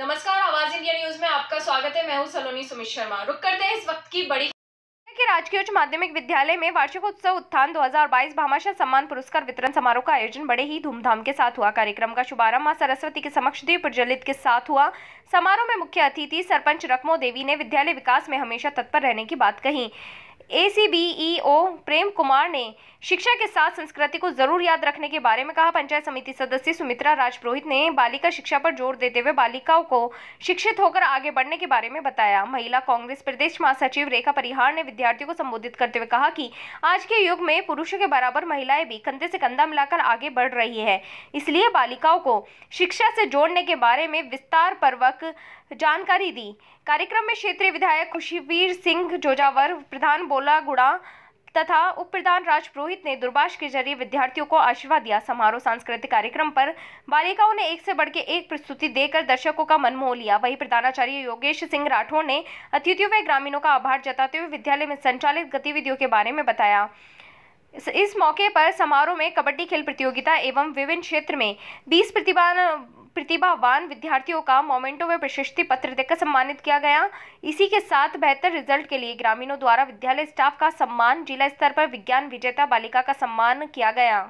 नमस्कार आवाज India news में आपका स्वागत है मैं हूँ सलोनी सुमित शर्मा रुक करते हैं इस वक्त की बड़ी के राजकीय उच्च माध्यमिक विद्यालय में वार्षिक उत्सव उत्थान 2022 भामाशाह सम्मान पुरस्कार वितरण समारोह का आयोजन बड़े ही धूमधाम के साथ हुआ कार्यक्रम का शुभारंभ मां सरस्वती के समक्ष दीप प्रज्वलित के साथ हुआ समारोह में मुख्य अतिथि सरपंच रकमो देवी ने विद्यालय विकास में हमेशा तत्पर रहने की बात कही ए सी बी प्रेम कुमार ने शिक्षा के साथ संस्कृति को जरूर याद रखने के बारे में कहा पंचायत समिति सदस्य सुमित्रा राजपुरोहित ने बालिका शिक्षा पर जोर देते हुए बालिकाओं को शिक्षित होकर आगे बढ़ने के बारे में बताया महिला कांग्रेस प्रदेश महासचिव रेखा परिहार ने विद्यार्थियों को संबोधित करते हुए कहा कि आज के युग में पुरुषों के बराबर महिलाएं भी कंधे से कंधा मिलाकर आगे बढ़ रही है इसलिए बालिकाओं को शिक्षा से जोड़ने के बारे में विस्तार पूर्वक जानकारी दी कार्यक्रम में क्षेत्रीय विधायक खुशीवीर सिंह जोजावर प्रधान बोला गुड़ा तथा उप प्रधान राजपुरोहित ने दूरभाष के जरिए विद्यार्थियों को आशीर्वाद दिया समारोह सांस्कृतिक कार्यक्रम पर बालिकाओं ने एक से बढ़ के एक प्रस्तुति देकर दर्शकों का मन मोह लिया वही प्रधानाचार्य योगेश सिंह राठौर ने अतिथियों व ग्रामीणों का आभार जताते हुए विद्यालय में संचालित गतिविधियों के बारे में बताया इस मौके पर समारोह में कबड्डी खेल प्रतियोगिता एवं विभिन्न क्षेत्र में 20 प्रतिभा प्रतिभावान विद्यार्थियों का मोमेंटो में प्रशस्ति पत्र देकर सम्मानित किया गया इसी के साथ बेहतर रिजल्ट के लिए ग्रामीणों द्वारा विद्यालय स्टाफ का सम्मान जिला स्तर पर विज्ञान विजेता बालिका का सम्मान किया गया